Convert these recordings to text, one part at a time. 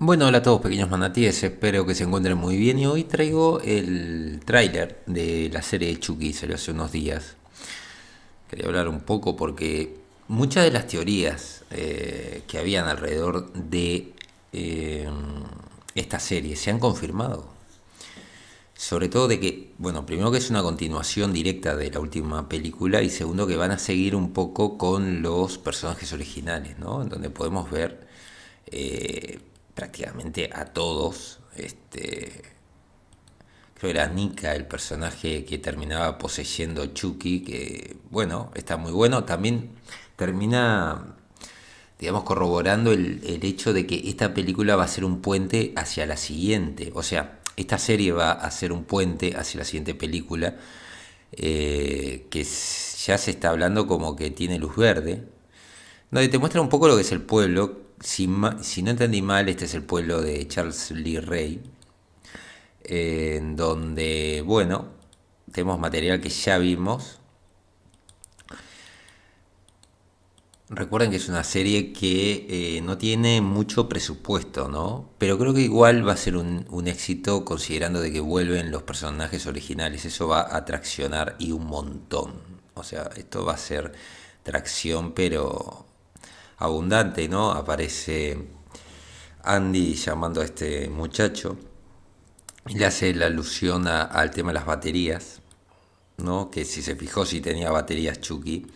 Bueno, hola a todos pequeños manatíes, espero que se encuentren muy bien y hoy traigo el tráiler de la serie de Chucky, salió hace unos días. Quería hablar un poco porque muchas de las teorías eh, que habían alrededor de eh, esta serie se han confirmado. Sobre todo de que, bueno, primero que es una continuación directa de la última película y segundo que van a seguir un poco con los personajes originales, ¿no? En donde podemos ver... Eh, prácticamente a todos. Este, creo que era Nika el personaje que terminaba poseyendo Chucky, que bueno, está muy bueno. También termina, digamos, corroborando el, hecho de que esta película va a ser un puente hacia la siguiente. O sea, esta serie va a ser un puente hacia la siguiente película. Eh, que ya se está hablando como que tiene luz verde, donde te muestra un poco lo que es el pueblo, si, no entendí mal, este es el pueblo de Charles Lee Ray, en donde, bueno, tenemos material que ya vimos. Recuerden que es una serie que eh, no tiene mucho presupuesto, ¿no? Pero creo que igual va a ser un, éxito considerando de que vuelven los personajes originales. Eso va a traccionar y un montón. O sea, esto va a ser tracción, pero abundante, ¿no? Aparece Andy llamando a este muchacho y le hace la alusión al tema de las baterías, ¿no? Que si se fijó si tenía baterías Chucky.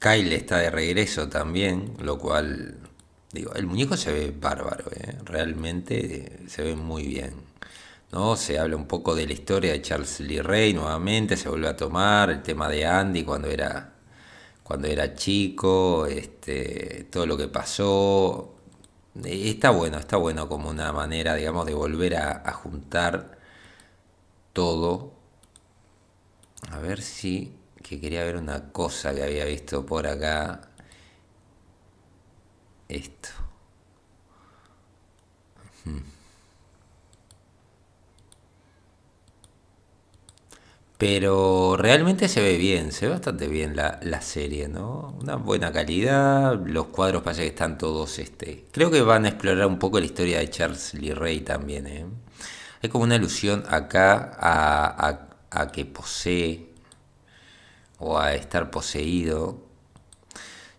Kyle está de regreso también, lo cual, digo, el muñeco se ve bárbaro, ¿eh? realmente se ve muy bien. ¿no? Se habla un poco de la historia de Charles Lee Ray nuevamente, se vuelve a tomar el tema de Andy cuando era, cuando era chico, este, todo lo que pasó. Eh, está bueno, está bueno como una manera, digamos, de volver a, juntar todo. A ver si, que quería ver una cosa que había visto por acá. Esto. Hmm. Pero realmente se ve bien, se ve bastante bien la, serie, ¿no? Una buena calidad, los cuadros parece que están todos, este... Creo que van a explorar un poco la historia de Charles Lee Ray también, ¿eh? Hay como una alusión acá a, que posee o a estar poseído.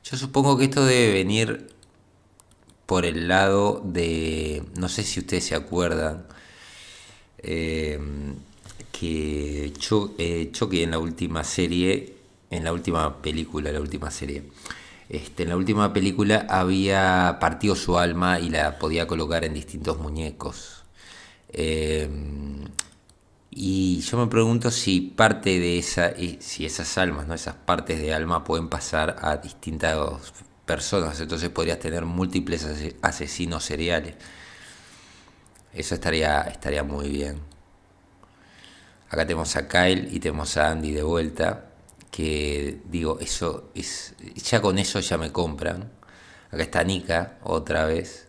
Yo supongo que esto debe venir por el lado de, no sé si ustedes se acuerdan, eh, que eh, en la última serie, en la última película, la última serie. Este, en la última película había partido su alma y la podía colocar en distintos muñecos. Em, y yo me pregunto si parte de esa, si esas almas, ¿no? esas partes de alma pueden pasar a distintas personas. Entonces podrías tener múltiples asesinos seriales. Eso estaría, estaría muy bien. Acá tenemos a Kyle y tenemos a Andy de vuelta, que digo, eso es, ya con eso ya me compran. Acá está Nika otra vez.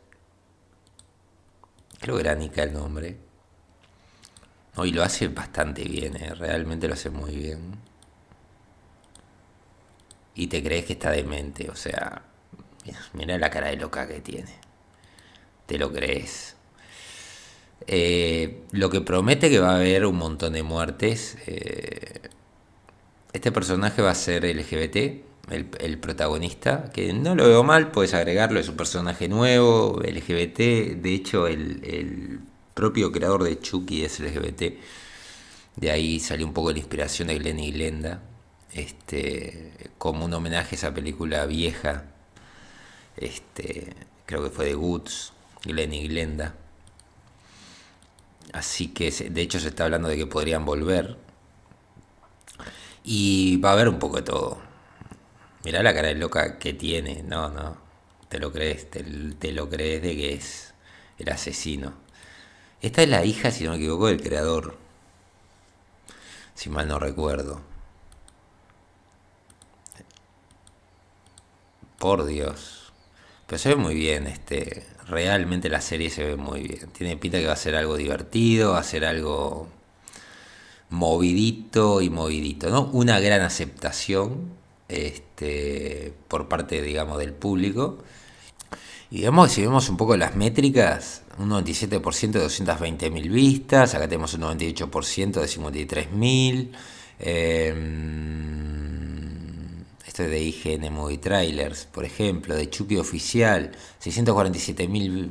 Creo que era Nika el nombre. Hoy y lo hace bastante bien, eh, realmente lo hace muy bien. Y te crees que está demente, o sea, mira la cara de loca que tiene. Te lo crees. Eh, lo que promete que va a haber un montón de muertes. Eh, este personaje va a ser LGBT, el, protagonista, que no lo veo mal, puedes agregarlo, es un personaje nuevo, LGBT, de hecho el, propio creador de Chucky es LGBT, de ahí salió un poco la inspiración de Glenn y Glenda, este, como un homenaje a esa película vieja, este, creo que fue de Woods, Glenn y Glenda, Así que de hecho se está hablando de que podrían volver. Y va a haber un poco de todo. Mirá la cara de loca que tiene. No, no. Te lo crees. Te, te lo crees de que es el asesino. Esta es la hija, si no me equivoco, del creador. Si mal no recuerdo. Por Dios. Pero se ve muy bien este realmente la serie se ve muy bien. Tiene pinta que va a ser algo divertido, va a ser algo movidito y movidito, ¿no? Una gran aceptación este, por parte, digamos, del público. Y digamos si vemos un poco las métricas, un 97% de 220.000 vistas, acá tenemos un 98% de 53.000. Eh, esto es de IGN Movie Trailers, por ejemplo, de Chucky Oficial, 647.000,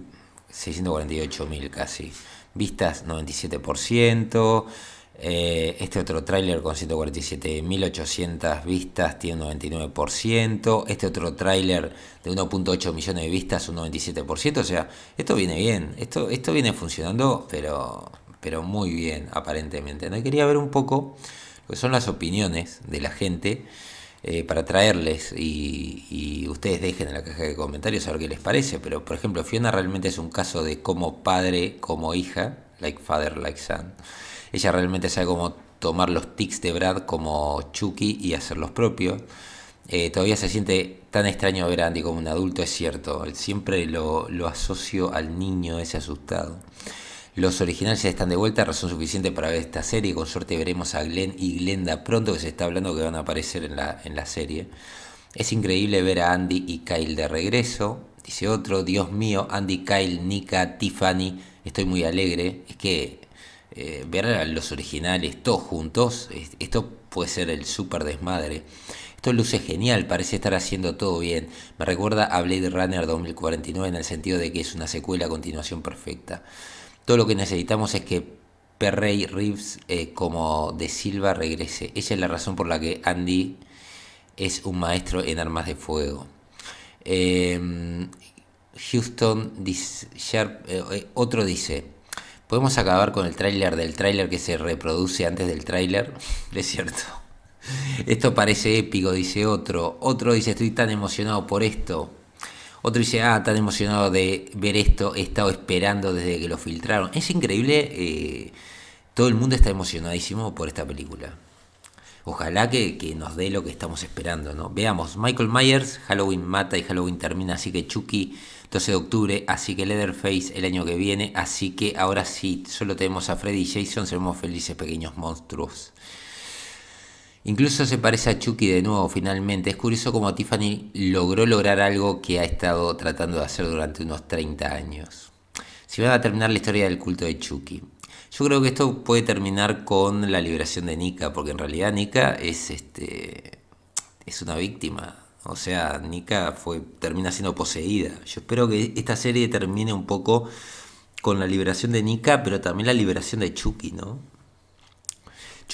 648.000 casi, vistas 97%, eh, este otro tráiler con 147.800 vistas tiene un 99%, este otro tráiler de 1.8 millones de vistas un 97%, o sea, esto viene bien, esto, esto viene funcionando, pero, pero muy bien aparentemente. ¿no? quería ver un poco lo que son las opiniones de la gente eh, para traerles y, ustedes dejen en la caja de comentarios a ver qué les parece. Pero, por ejemplo, Fiona realmente es un caso de como padre, como hija, like father, like son. Ella realmente sabe cómo tomar los tics de Brad como Chucky y hacerlos propios. Eh, todavía se siente tan extraño ver Andy como un adulto, es cierto. Siempre lo, lo asocio al niño ese asustado. Los originales ya están de vuelta, razón suficiente para ver esta serie. Con suerte veremos a Glenn y Glenda pronto, que se está hablando que van a aparecer en la, en la serie. Es increíble ver a Andy y Kyle de regreso. Dice otro, Dios mío, Andy, Kyle, Nika, Tiffany, estoy muy alegre. Es que eh, ver a los originales todos juntos, esto puede ser el súper desmadre. Esto luce genial, parece estar haciendo todo bien. Me recuerda a Blade Runner 2049 en el sentido de que es una secuela a continuación perfecta. Todo lo que necesitamos es que Perrey Reeves eh, como de Silva regrese. Esa es la razón por la que Andy es un maestro en armas de fuego. Em, Houston dice, Sharp, eh, eh, otro dice, podemos acabar con el tráiler del tráiler que se reproduce antes del tráiler, es cierto. Esto parece épico, dice otro. Otro dice, estoy tan emocionado por esto. Otro dice, ah, tan emocionado de ver esto, he estado esperando desde que lo filtraron. Es increíble, eh, todo el mundo está emocionadísimo por esta película. Ojalá que, que, nos dé lo que estamos esperando, ¿no? Veamos, Michael Myers, Halloween mata y Halloween termina, así que Chucky, 12 de octubre, así que Leatherface el año que viene, así que ahora sí, solo tenemos a Freddy y Jason, seremos felices pequeños monstruos. Incluso se parece a Chucky de nuevo finalmente. Es curioso cómo Tiffany logró lograr algo que ha estado tratando de hacer durante unos 30 años. Si van a terminar la historia del culto de Chucky. Yo creo que esto puede terminar con la liberación de Nika, porque en realidad Nika es este es una víctima. O sea, Nika fue, termina siendo poseída. Yo espero que esta serie termine un poco con la liberación de Nika, pero también la liberación de Chucky, ¿no?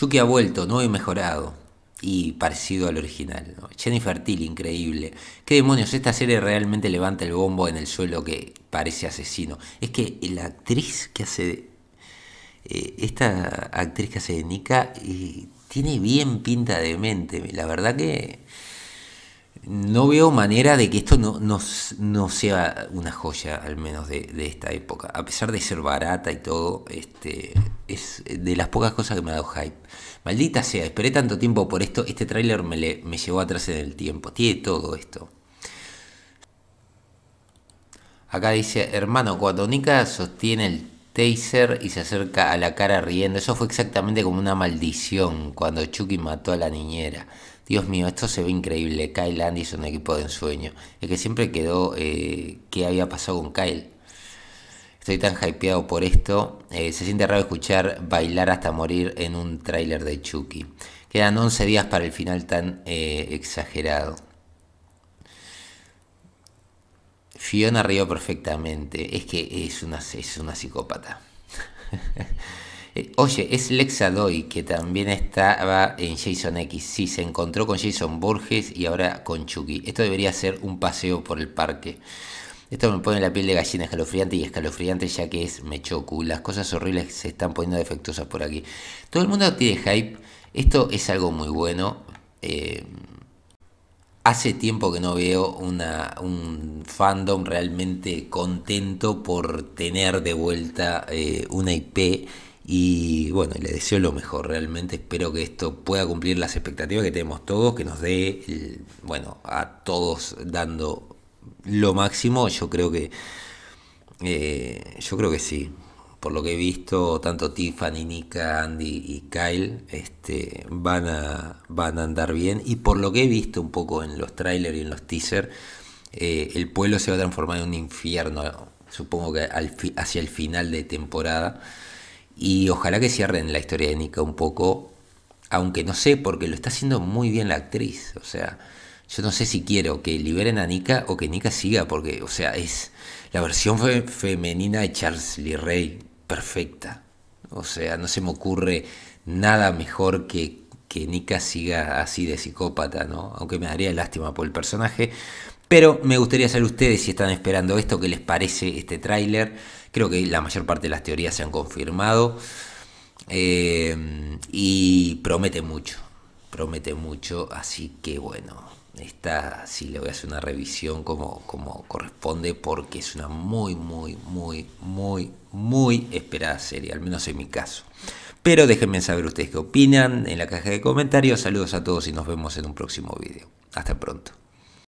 Yuki ha vuelto, no he mejorado. Y parecido al original. ¿no? Jennifer Till, increíble. ¿Qué demonios? Esta serie realmente levanta el bombo en el suelo que parece asesino. Es que la actriz que hace. Eh, esta actriz que hace de Nika eh, tiene bien pinta de mente. La verdad que no veo manera de que esto no, sea una joya, al menos de, esta época. A pesar de ser barata y todo, este, es de las pocas cosas que me ha dado hype. Maldita sea, esperé tanto tiempo por esto, este tráiler me, me llevó atrás en el tiempo. Tiene todo esto. Acá dice, hermano, cuando Nika sostiene el taser y se acerca a la cara riendo, eso fue exactamente como una maldición cuando Chucky mató a la niñera. Dios mío, esto se ve increíble. Kyle un equipo de ensueño. Es que siempre quedó eh, qué había pasado con Kyle. Estoy tan hypeado por esto. Eh, se siente raro escuchar bailar hasta morir en un tráiler de Chucky. Quedan 11 días para el final tan eh, exagerado. Fiona rió perfectamente. Es que es una, es una psicópata. Eh, oye, es Lexa Doy, que también estaba en Jason X. Sí, se encontró con Jason Borges y ahora con Chucky. Esto debería ser un paseo por el parque. Esto me pone la piel de gallina escalofriante y escalofriante ya que es Mechoku. Las cosas horribles se están poniendo defectuosas por aquí. Todo el mundo tiene hype. Esto es algo muy bueno. Eh, hace tiempo que no veo un fandom realmente contento por tener de vuelta eh, una IP y bueno, le deseo lo mejor, realmente espero que esto pueda cumplir las expectativas que tenemos todos, que nos dé, bueno, a todos dando lo máximo, yo creo que, eh, yo creo que sí. Por lo que he visto, tanto Tiffany, Nika, Andy y Kyle este, van, a, van a andar bien. Y por lo que he visto un poco en los trailers y en los teasers, eh, el pueblo se va a transformar en un infierno, supongo que hacia el final de temporada. Y ojalá que cierren la historia de Nika un poco, aunque no sé, porque lo está haciendo muy bien la actriz. O sea, yo no sé si quiero que liberen a Nika o que Nika siga, porque, o sea, es la versión femenina de Charles Lee Ray, perfecta. O sea, no se me ocurre nada mejor que que Nika siga así de psicópata, ¿no? Aunque me daría lástima por el personaje, pero me gustaría saber ustedes si están esperando esto, qué les parece este tráiler. Creo que la mayor parte de las teorías se han confirmado eh, y promete mucho, promete mucho, así que bueno, esta sí le voy a hacer una revisión como, como corresponde porque es una muy, muy, muy, muy, muy esperada serie, al menos en mi caso. Pero déjenme saber ustedes qué opinan en la caja de comentarios. Saludos a todos y nos vemos en un próximo video. Hasta pronto.